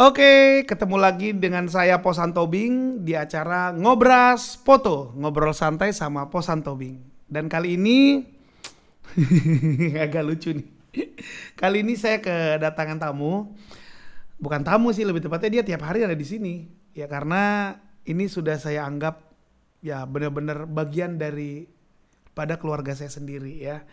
Oke, ketemu lagi dengan saya Posan Tobing di acara Ngobras Foto, ngobrol santai sama Posan Tobing. Dan kali ini agak lucu nih. Kali ini saya kedatangan tamu. Bukan tamu sih, lebih tepatnya dia tiap hari ada di sini. Ya karena ini sudah saya anggap ya benar-benar bagian dari pada keluarga saya sendiri ya.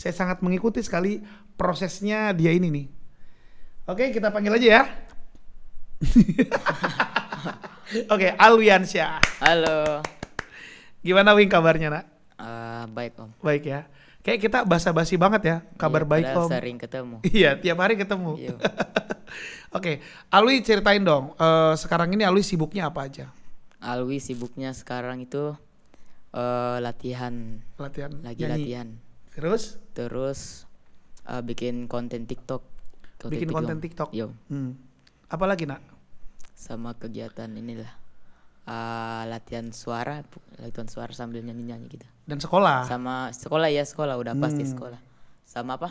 Saya sangat mengikuti sekali prosesnya dia ini nih. Oke, kita panggil aja ya. Oke, Alwiansyah. Halo. Gimana Wing kabarnya, Nak? Uh, baik, Om. Baik ya. Kayak kita basa-basi banget ya, kabar iya, baik Om. sering ketemu. Iya, tiap hari ketemu. Iya. Oke, Alwi ceritain dong, uh, sekarang ini Alwi sibuknya apa aja? Alwi sibuknya sekarang itu uh, latihan. Latihan. Lagi nyanyi. latihan. Terus? Terus uh, bikin konten TikTok. Konten bikin konten TikTok. Yo. Hmm. Apalagi nak? Sama kegiatan inilah. Uh, latihan suara, latihan suara sambil nyanyi-nyanyi gitu. Dan sekolah? Sama sekolah ya sekolah udah hmm. pasti sekolah. Sama apa?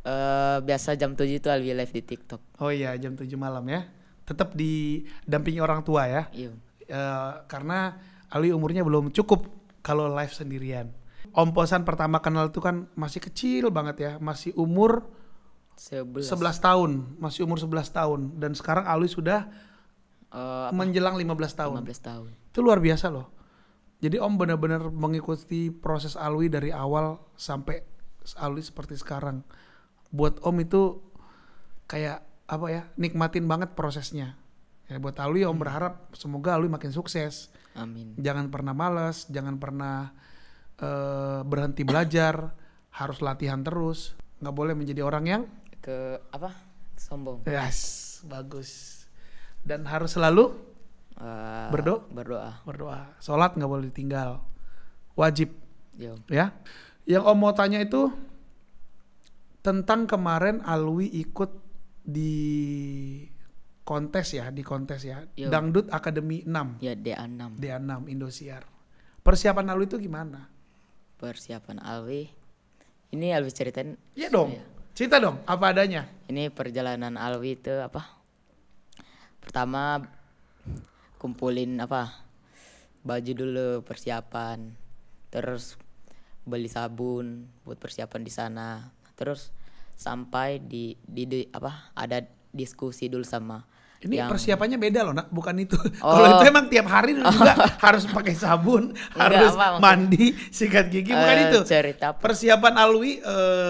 Uh, biasa jam 7 itu Alwi live di TikTok. Oh iya, jam 7 malam ya. Tetap didampingi orang tua ya. Iya. Uh, karena Alwi umurnya belum cukup kalau live sendirian. Om Posan pertama kenal tuh kan masih kecil banget ya, masih umur 11, 11 tahun, masih umur 11 tahun dan sekarang Alwi sudah uh, menjelang 15 tahun. 15 tahun. Itu luar biasa loh. Jadi Om benar-benar mengikuti proses Alwi dari awal sampai Alwi seperti sekarang. Buat Om itu kayak apa ya, nikmatin banget prosesnya. Ya, buat Alwi Om hmm. berharap semoga Alwi makin sukses. Amin. Jangan pernah malas, jangan pernah uh, berhenti belajar, harus latihan terus, nggak boleh menjadi orang yang ke apa? Sombong. Yes, bagus. Dan harus selalu uh, eh, berdoa. Berdoa. Berdoa. Sholat nggak boleh ditinggal, wajib. Yo. Ya. Yang om mau tanya itu tentang kemarin Alwi ikut di kontes ya, di kontes ya. Yo. Dangdut Akademi 6. Ya, DA6. DA6 Indosiar. Persiapan Alwi itu gimana? persiapan Alwi. Ini Alwi ceritain. Iya dong. Ya. Cerita dong, apa adanya. Ini perjalanan Alwi itu apa? Pertama kumpulin apa? Baju dulu persiapan. Terus beli sabun buat persiapan di sana. Terus sampai di, di di apa? Ada diskusi dulu sama ini yang... persiapannya beda loh, nak. Bukan itu. Oh. Kalau itu emang tiap hari oh. juga harus pakai sabun, harus apa, mandi, sikat gigi. Bukan uh, itu. Cerita apa? Persiapan Alwi uh,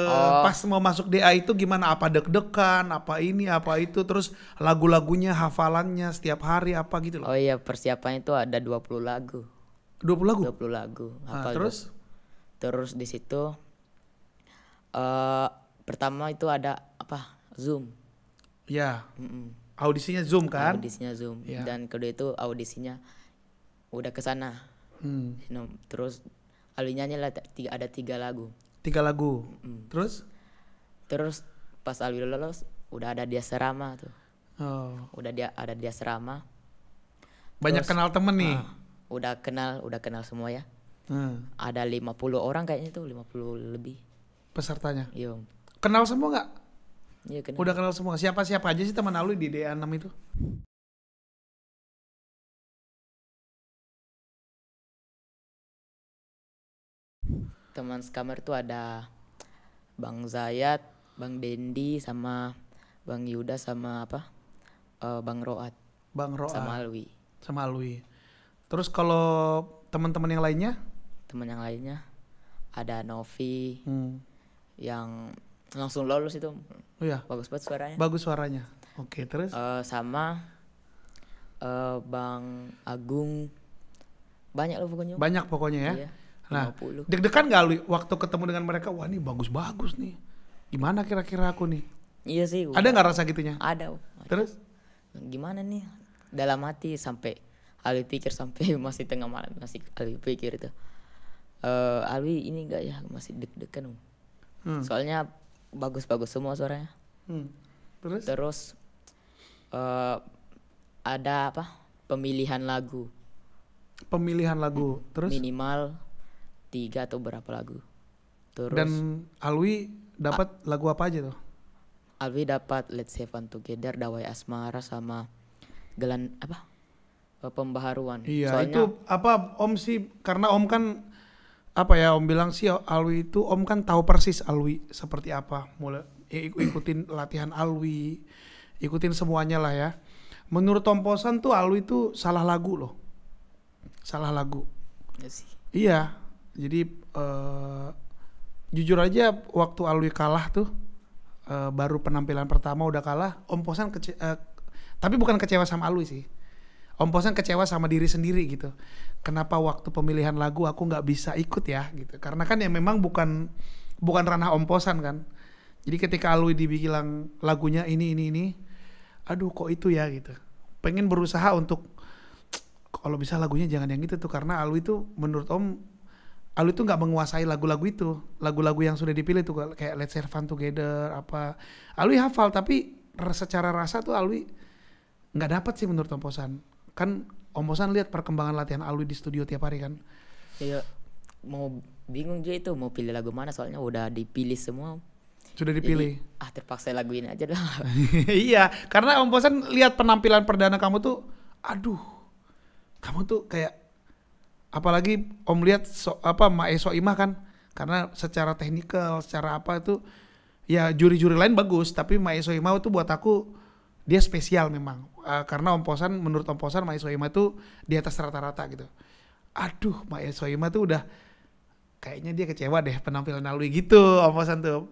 oh. pas mau masuk DA itu gimana? Apa deg-degan? Apa ini? Apa itu? Terus lagu-lagunya, hafalannya setiap hari apa gitu loh? Oh iya, persiapannya itu ada 20 lagu. 20 lagu? 20 lagu. Nah, Hafal nah, terus? Terus di situ uh, pertama itu ada apa? Zoom. Ya. Yeah. Mm -mm Audisinya Zoom kan? Audisinya Zoom. Yeah. Dan kedua itu audisinya udah ke sana. Hmm. You know, terus tiga ada tiga lagu. Tiga lagu. Mm. Terus? Terus pas Alwi lolos udah ada dia serama tuh. Oh. Udah dia ada dia serama. Banyak terus, kenal temen nih. Uh, udah kenal, udah kenal semua ya. Hmm. Ada 50 orang kayaknya tuh, 50 lebih pesertanya. Iya. Kenal semua nggak? Ya, kenal. Udah kenal semua. Siapa siapa aja sih teman lu di DA6 itu? Teman sekamar tuh ada Bang Zayat, Bang Dendi sama Bang Yuda sama apa? Uh, Bang Roat. Bang Roat. Sama Alwi. Sama Alwi. Terus kalau teman-teman yang lainnya? Teman yang lainnya ada Novi. Hmm. Yang langsung lolos itu oh, iya. bagus banget suaranya bagus suaranya oke okay, terus uh, sama uh, bang Agung banyak loh pokoknya banyak pokoknya ya iya, nah deg-degan gak lu waktu ketemu dengan mereka wah ini bagus-bagus nih gimana kira-kira aku nih iya sih ada nggak rasa gitunya ada terus gimana nih dalam hati sampai Ali pikir sampai masih tengah malam masih Ali pikir itu uh, eh, Ali ini gak ya masih deg-degan hmm. soalnya bagus-bagus semua suaranya. Hmm. Terus? Terus uh, ada apa? Pemilihan lagu. Pemilihan lagu. Terus? Minimal tiga atau berapa lagu. Terus. Dan Alwi dapat lagu apa aja tuh? Alwi dapat Let's Have Fun Together, Dawai Asmara sama Gelan apa? Pembaharuan. Iya, Soalnya, itu apa Om sih karena Om kan apa ya Om bilang sih Alwi itu Om kan tahu persis Alwi seperti apa mulai ya, ik ikutin latihan Alwi ikutin semuanya lah ya menurut Posan tuh Alwi itu salah lagu loh salah lagu iya sih. iya jadi uh, jujur aja waktu Alwi kalah tuh uh, baru penampilan pertama udah kalah Om Posan kece uh, tapi bukan kecewa sama Alwi sih Posan kecewa sama diri sendiri gitu. Kenapa waktu pemilihan lagu aku nggak bisa ikut ya gitu. Karena kan ya memang bukan bukan ranah Posan kan. Jadi ketika Alwi dibilang lagunya ini ini ini, aduh kok itu ya gitu. Pengen berusaha untuk kalau bisa lagunya jangan yang gitu tuh karena Alwi tuh menurut Om Alwi tuh nggak menguasai lagu-lagu itu, lagu-lagu yang sudah dipilih tuh kayak Let's Have Fun Together apa. Alwi hafal tapi secara rasa tuh Alwi nggak dapat sih menurut Om Posan kan Om Bosan lihat perkembangan latihan Alwi di studio tiap hari kan iya mau bingung juga itu mau pilih lagu mana soalnya udah dipilih semua sudah dipilih Jadi, ah terpaksa lagu ini aja dah iya karena Om Bosan lihat penampilan perdana kamu tuh aduh kamu tuh kayak apalagi Om lihat so, apa Maeso Imah kan karena secara teknikal secara apa itu ya juri-juri lain bagus tapi Maeso Imah tuh buat aku dia spesial memang uh, karena omposan menurut omposan Posan Maya Soima tuh di atas rata-rata gitu. Aduh, Maya Soima tuh udah kayaknya dia kecewa deh penampilan Alwi gitu omposan tuh.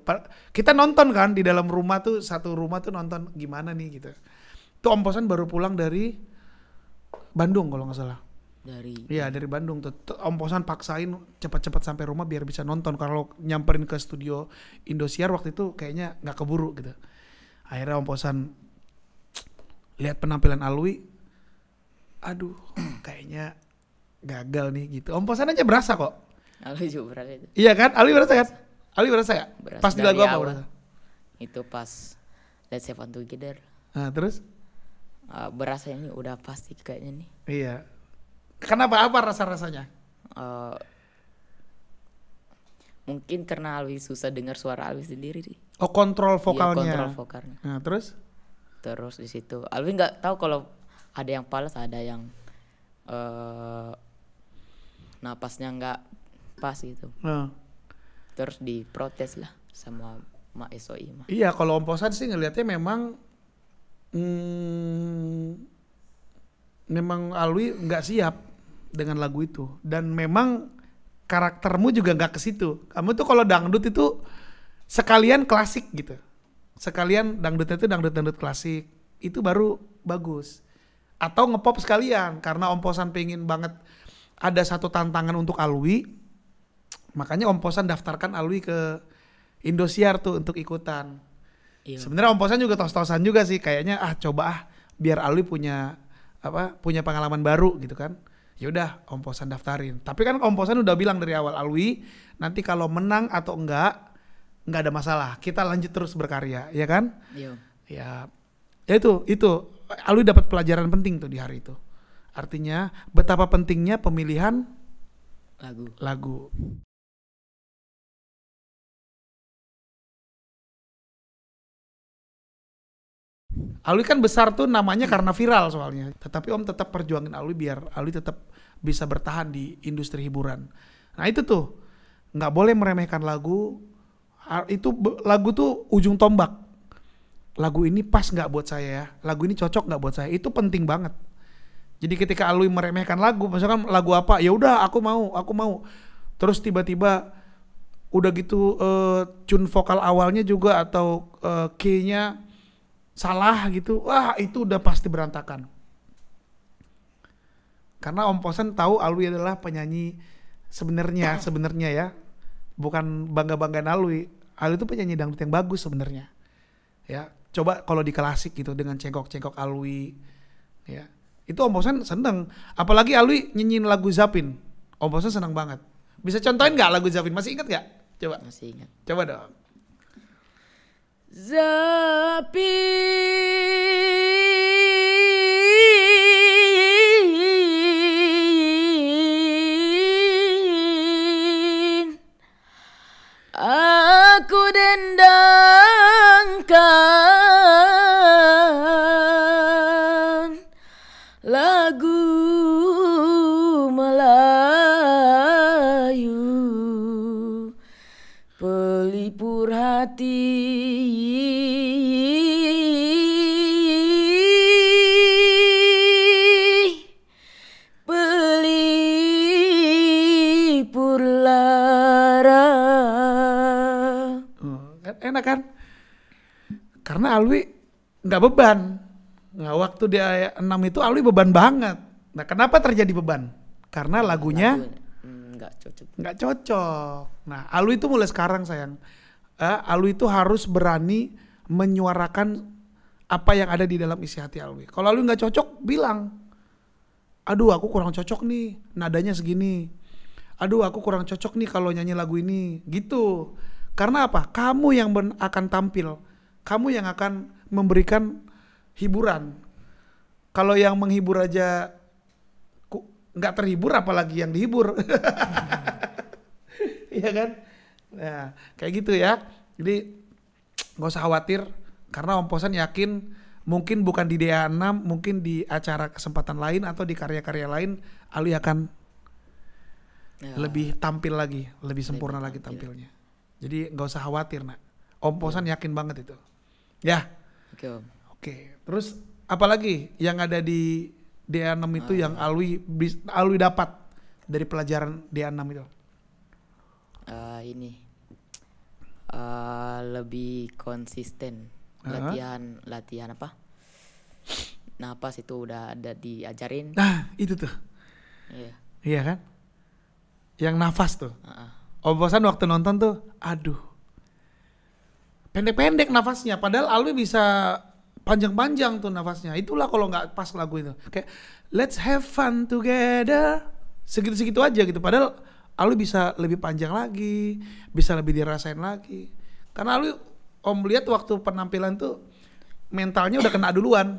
Kita nonton kan di dalam rumah tuh satu rumah tuh nonton gimana nih gitu. Tuh omposan baru pulang dari Bandung kalau nggak salah. Dari Iya, dari Bandung tuh. omposan paksain cepat-cepat sampai rumah biar bisa nonton kalau nyamperin ke studio Indosiar waktu itu kayaknya nggak keburu gitu. Akhirnya omposan lihat penampilan Alwi aduh kayaknya gagal nih gitu omposan aja berasa kok Alwi juga berasa itu iya kan Alwi berasa kan Alwi berasa ya berasa pas di lagu apa berasa itu pas Let's Have Fun Together nah terus uh, berasa ini udah pasti kayaknya nih iya kenapa apa rasa rasanya uh, eh, mungkin karena Alwi susah dengar suara Alwi sendiri Oh kontrol iya, vokalnya. Iya kontrol vokalnya. Nah terus? terus di situ Alvin nggak tahu kalau ada yang pals, ada yang uh, napasnya nggak pas gitu nah. terus diprotes lah sama mak SOI iya kalau omposan sih ngelihatnya memang hmm, memang Alwi nggak siap dengan lagu itu dan memang karaktermu juga nggak ke situ kamu tuh kalau dangdut itu sekalian klasik gitu sekalian dangdutnya itu dangdut-dangdut klasik itu baru bagus atau ngepop sekalian karena omposan pengen banget ada satu tantangan untuk Alwi makanya omposan daftarkan Alwi ke Indosiar tuh untuk ikutan iya. sebenarnya omposan juga tos-tosan juga sih kayaknya ah coba ah biar Alwi punya apa punya pengalaman baru gitu kan yaudah omposan daftarin tapi kan omposan udah bilang dari awal Alwi nanti kalau menang atau enggak nggak ada masalah kita lanjut terus berkarya ya kan Yo. Iya. ya ya itu itu Alwi dapat pelajaran penting tuh di hari itu artinya betapa pentingnya pemilihan lagu lagu Alwi kan besar tuh namanya karena viral soalnya. Tetapi Om tetap perjuangin Alwi biar Alwi tetap bisa bertahan di industri hiburan. Nah itu tuh nggak boleh meremehkan lagu, itu lagu tuh ujung tombak lagu ini pas nggak buat saya ya lagu ini cocok nggak buat saya itu penting banget jadi ketika Alwi meremehkan lagu misalkan lagu apa ya udah aku mau aku mau terus tiba-tiba udah gitu uh, tune vokal awalnya juga atau uh, eh, key salah gitu wah itu udah pasti berantakan karena Om Posen tahu Alwi adalah penyanyi sebenarnya sebenarnya ya bukan bangga banggaan Alwi Al itu penyanyi dangdut yang bagus sebenarnya. Ya, coba kalau di klasik gitu dengan cengkok-cengkok Alwi ya. Itu Om Bosan seneng, apalagi Alwi nyinyin lagu Zapin. Om Bosan seneng banget. Bisa contohin nggak lagu Zapin? Masih inget nggak? Coba. Masih ingat. Coba dong. Zapin karena Alwi nggak beban. Nah waktu dia enam itu Alwi beban banget. Nah kenapa terjadi beban? Karena lagunya hmm, nggak Lagu, cocok. Nggak cocok. Nah Alwi itu mulai sekarang sayang. Uh, Alwi itu harus berani menyuarakan apa yang ada di dalam isi hati Alwi. Kalau Alwi nggak cocok bilang, aduh aku kurang cocok nih nadanya segini. Aduh aku kurang cocok nih kalau nyanyi lagu ini gitu. Karena apa? Kamu yang akan tampil kamu yang akan memberikan hiburan. Kalau yang menghibur aja nggak terhibur, apalagi yang dihibur. Iya kan? Nah, kayak gitu ya. Jadi nggak usah khawatir karena Om Posan yakin mungkin bukan di DA6, mungkin di acara kesempatan lain atau di karya-karya lain Ali akan ya. lebih tampil lagi, lebih sempurna lebih lagi iya. tampilnya. Jadi nggak usah khawatir, Nak. Om Posan ya. yakin banget itu. Ya. Oke. Okay. Oke. Okay. Terus apalagi yang ada di D6 ah, itu uh, yang Alwi Alwi dapat dari pelajaran D6 itu? Uh, ini uh, lebih konsisten uh -huh. latihan latihan apa? Napas itu udah ada diajarin. Nah itu tuh. Iya. Yeah. Iya kan? Yang nafas tuh. Uh -uh. Obosan waktu nonton tuh, aduh pendek-pendek nafasnya padahal Alwi bisa panjang-panjang tuh nafasnya itulah kalau nggak pas lagu itu kayak let's have fun together segitu-segitu aja gitu padahal Alwi bisa lebih panjang lagi bisa lebih dirasain lagi karena Alwi om lihat waktu penampilan tuh mentalnya udah kena duluan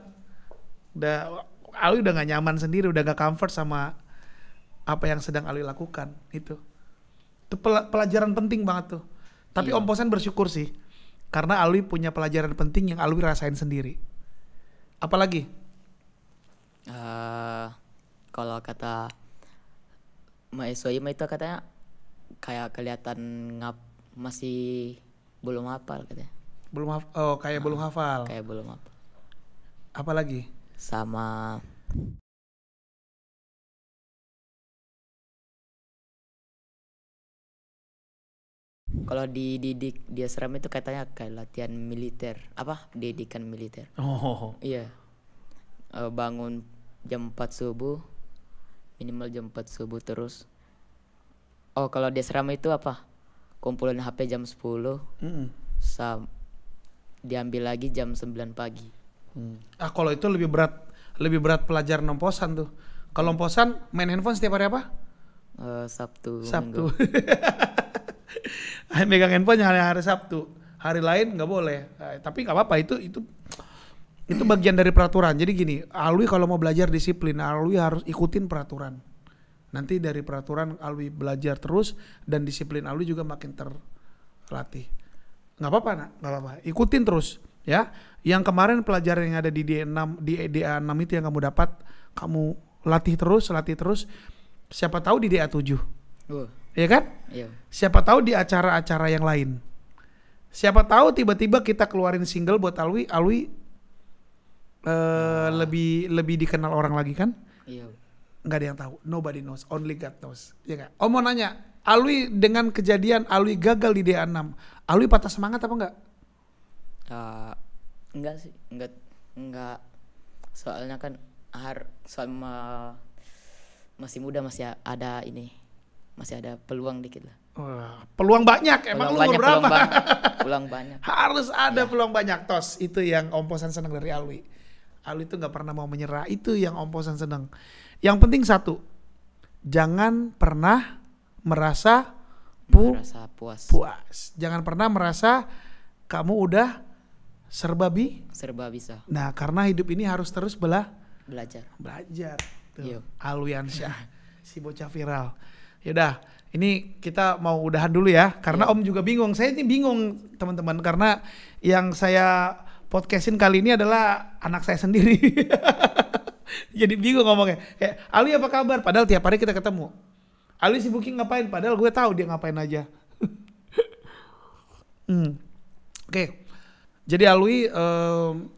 udah Alwi udah nggak nyaman sendiri udah nggak comfort sama apa yang sedang Alwi lakukan itu itu pelajaran penting banget tuh tapi iya. Om Posen bersyukur sih karena Alwi punya pelajaran penting yang Alwi rasain sendiri. Apalagi? Uh, kalau kata Maesoyim itu katanya kayak kelihatan ngap masih belum hafal katanya. Belum haf oh kayak uh, belum hafal. Kayak belum hafal. Apalagi? Sama kalau dididik di asrama itu katanya kayak latihan militer apa didikan militer oh iya uh, bangun jam 4 subuh minimal jam 4 subuh terus oh kalau di asrama itu apa kumpulan HP jam 10 mm. sam diambil lagi jam 9 pagi hmm. ah kalau itu lebih berat lebih berat pelajar nomposan tuh kalau nomposan main handphone setiap hari apa uh, Sabtu Sabtu megang handphone hanya hari Sabtu hari lain nggak boleh nah, tapi nggak apa-apa itu itu itu bagian dari peraturan jadi gini Alwi kalau mau belajar disiplin Alwi harus ikutin peraturan nanti dari peraturan Alwi belajar terus dan disiplin Alwi juga makin terlatih nggak apa-apa nak nggak apa-apa ikutin terus ya yang kemarin pelajaran yang ada di D6 di D 6 itu yang kamu dapat kamu latih terus latih terus siapa tahu di D 7 uh ya kan? Iya. Siapa tahu di acara-acara yang lain. Siapa tahu tiba-tiba kita keluarin single buat Alwi, Alwi uh, lebih lebih dikenal orang lagi kan? Iya. Enggak ada yang tahu. Nobody knows. Only God knows. Ya kan? Om oh, mau nanya, Alwi dengan kejadian Alwi gagal di DA6, Alwi patah semangat apa enggak? Uh, eh, enggak sih, enggak enggak. Soalnya kan har soal masih muda masih ada ini masih ada peluang dikit lah. peluang banyak. Emang lu banyak, berapa? Peluang, ba peluang banyak. Harus ada ya. peluang banyak tos. Itu yang omposan seneng dari Alwi. Alwi itu gak pernah mau menyerah. Itu yang omposan seneng Yang penting satu, jangan pernah merasa pu merasa puas. Puas. Jangan pernah merasa kamu udah serba bi serba bisa. Nah, karena hidup ini harus terus bela belajar. Belajar. Tuh, iya. ansyah si bocah viral. Yaudah, ini kita mau udahan dulu ya karena yeah. Om juga bingung. Saya ini bingung teman-teman karena yang saya podcastin kali ini adalah anak saya sendiri. Jadi bingung ngomongnya. Kayak Ali apa kabar? Padahal tiap hari kita ketemu. Ali sibuknya ngapain? Padahal gue tahu dia ngapain aja. hmm. Oke. Okay. Jadi Alwi um,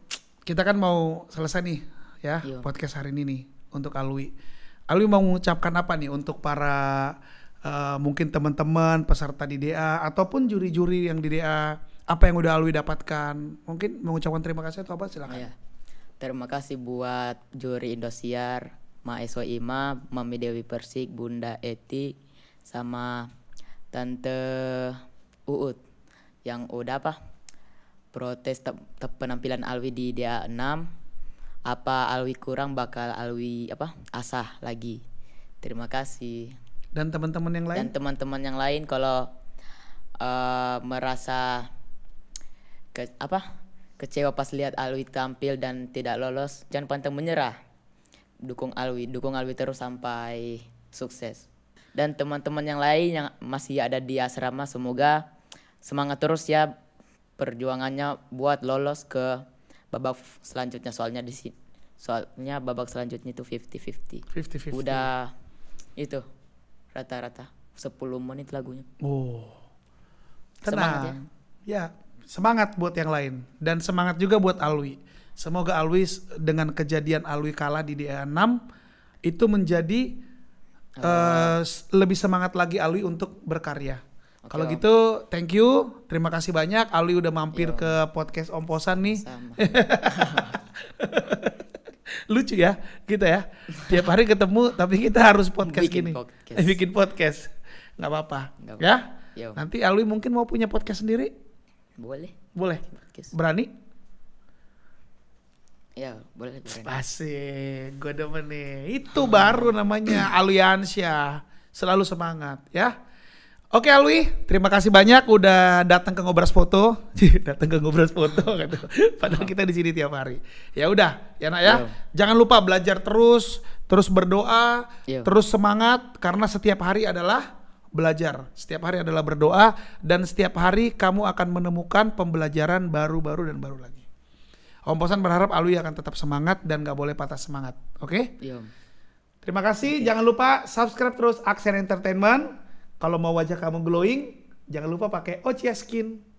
kita kan mau selesai nih ya iya. podcast hari ini nih untuk Alwi. Alwi mau mengucapkan apa nih untuk para uh, mungkin teman-teman peserta di DA ataupun juri-juri yang di DA apa yang udah Alwi dapatkan? Mungkin mengucapkan terima kasih atau apa silakan. Ya. Terima kasih buat juri Indosiar, Eso Ima, Mami Dewi Persik, Bunda Eti, sama Tante Uut yang udah apa protes te, penampilan Alwi di DA 6 apa Alwi kurang bakal Alwi apa asah lagi. Terima kasih. Dan teman-teman yang lain. Dan teman-teman yang lain kalau uh, merasa ke apa kecewa pas lihat Alwi tampil dan tidak lolos, jangan pantang menyerah. Dukung Alwi, dukung Alwi terus sampai sukses. Dan teman-teman yang lain yang masih ada di asrama semoga semangat terus ya perjuangannya buat lolos ke babak selanjutnya soalnya di sini soalnya babak selanjutnya itu 50-50. 50-50. Udah itu rata-rata 10 menit lagunya. Oh. Tenang. Semangat ya. Ya, semangat buat yang lain dan semangat juga buat Alwi. Semoga Alwi dengan kejadian Alwi kalah di DA6 itu menjadi uh, lebih semangat lagi Alwi untuk berkarya. Kalau gitu thank you, terima kasih banyak Ali udah mampir Yo. Iya, ke podcast Omposan nih. Sama. Lucu ya kita gitu ya. Tiap hari ketemu tapi kita harus podcast Bikin gini. Podcast. bikin podcast. Gak apa-apa. Ya. Yo. Nanti Ali mungkin mau punya podcast sendiri? Boleh. Boleh. Podcast. Berani? Ya, boleh Pasti, gue demen nih. Itu baru namanya Aliansyah. Selalu semangat ya. Oke Alwi, terima kasih banyak udah datang ke ngobras foto, datang ke ngobras foto gitu. Padahal kita di sini tiap hari. Ya udah, ya nak ya. Yo. Iya. Jangan lupa belajar terus, terus berdoa, Yo. Iya. terus semangat karena setiap hari adalah belajar. Setiap hari adalah berdoa dan setiap hari kamu akan menemukan pembelajaran baru-baru dan baru lagi. Om Posan berharap Alwi akan tetap semangat dan gak boleh patah semangat. Oke? Iya, okay? Terima kasih. Okay. Jangan lupa subscribe terus Aksen Entertainment kalau mau wajah kamu glowing, jangan lupa pakai Ochia Skin.